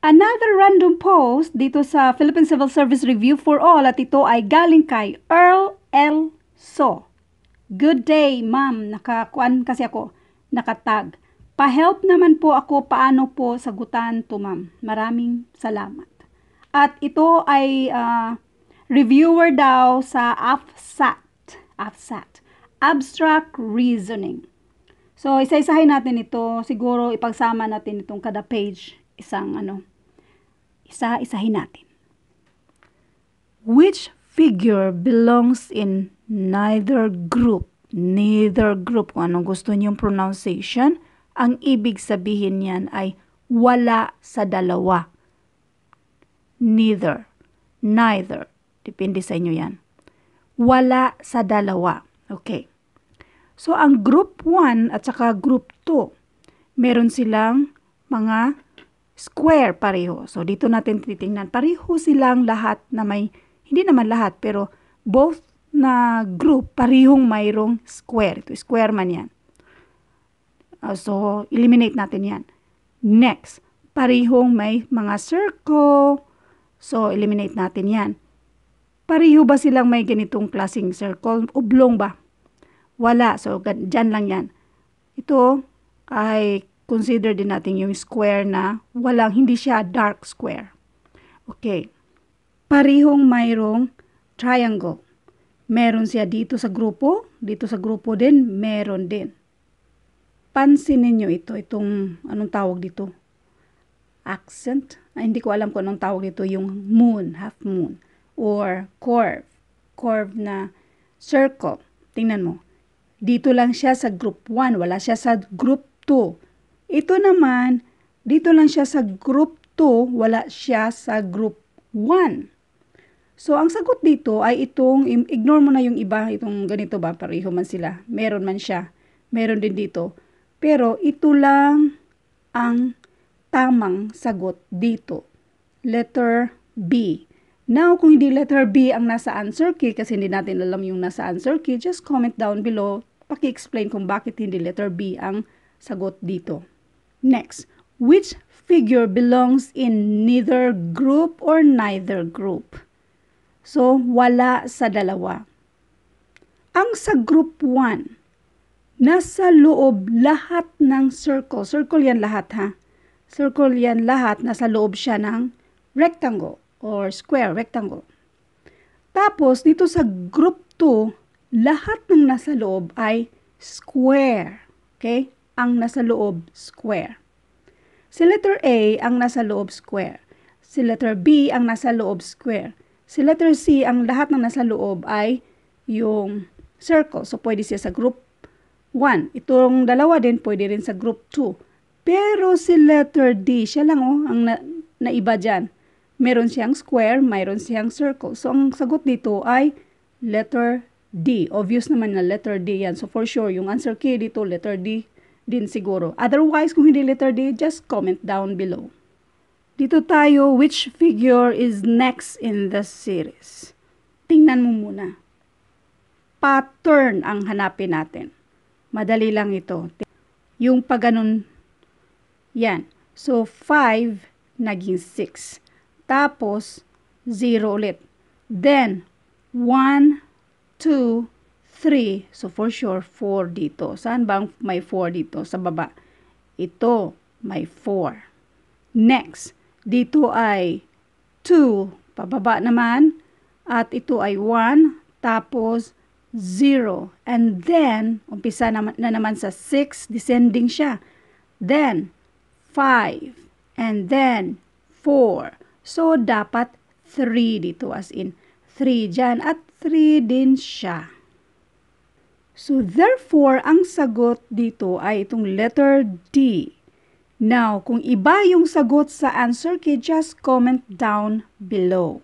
Another random post dito sa Philippine Civil Service Review for All at ito ay galing kay Earl L. So. Good day, ma'am. Nakakuan kasi ako. Nakatag. Pa-help naman po ako paano po sagutan to, ma'am. Maraming salamat. At ito ay uh, reviewer daw sa AFSAT. AFSAT. Abstract Reasoning. So, isa-isahin natin ito. Siguro, ipagsama natin itong kada page. Isang ano, isa-isahin natin. Which figure belongs in neither group? Neither group, kung anong gusto niyong pronunciation, ang ibig sabihin niyan ay wala sa dalawa. Neither. Neither. Depende sa inyo yan. Wala sa dalawa. Okay. So, ang group 1 at saka group 2, meron silang mga square pareho. So, dito natin titingnan. Pareho silang lahat na may, hindi naman lahat, pero both na group, parehong mayroong square. Ito, square man yan. Uh, so, eliminate natin yan. Next, parehong may mga circle. So, eliminate natin yan. Pareho ba silang may ganitong klaseng circle? Oblong ba? Wala. So, dyan lang yan. Ito ay consider din natin yung square na walang, hindi siya dark square. Okay. Parihong mayroong triangle. Meron siya dito sa grupo, dito sa grupo din, meron din. Pansinin nyo ito, itong anong tawag dito? Accent? Ay, ah, hindi ko alam kung anong tawag dito, yung moon, half moon, or curve, curve na circle. Tingnan mo. Dito lang siya sa group 1, wala siya sa group 2 ito naman, dito lang siya sa group 2, wala siya sa group 1. So, ang sagot dito ay itong, ignore mo na yung iba, itong ganito ba, pareho man sila. Meron man siya. Meron din dito. Pero, ito lang ang tamang sagot dito. Letter B. Now, kung hindi letter B ang nasa answer key, kasi hindi natin alam yung nasa answer key, just comment down below, paki-explain kung bakit hindi letter B ang sagot dito. Next, which figure belongs in neither group or neither group? So, wala sa dalawa. Ang sa group 1, nasa loob lahat ng circle. Circle yan lahat ha. Circle yan lahat, nasa loob siya ng rectangle or square, rectangle. Tapos, dito sa group 2, lahat ng nasa loob ay square. Okay? ang nasa loob square. Si letter A ang nasa loob square. Si letter B ang nasa loob square. Si letter C ang lahat ng nasa loob ay yung circle. So, pwede siya sa group 1. Itong dalawa din pwede rin sa group 2. Pero si letter D, siya lang oh, ang na, naiba dyan. Meron siyang square, mayroon siyang circle. So, ang sagot dito ay letter D. Obvious naman na letter D yan. So, for sure, yung answer key dito, letter D din siguro. Otherwise, kung hindi letter D, just comment down below. Dito tayo, which figure is next in the series? Tingnan mo muna. Pattern ang hanapin natin. Madali lang ito. Yung pagganon, yan. So, 5 naging 6. Tapos, 0 ulit. Then, 1, 2, 3. So, for sure, 4 dito. Saan bang may 4 dito? Sa baba. Ito, may 4. Next, dito ay 2. Pababa naman. At ito ay 1. Tapos, 0. And then, umpisa na, na naman sa 6. Descending siya. Then, 5. And then, 4. So, dapat 3 dito. As in, 3 dyan. At 3 din siya. So, therefore, ang sagot dito ay itong letter D. Now, kung iba yung sagot sa answer key, just comment down below.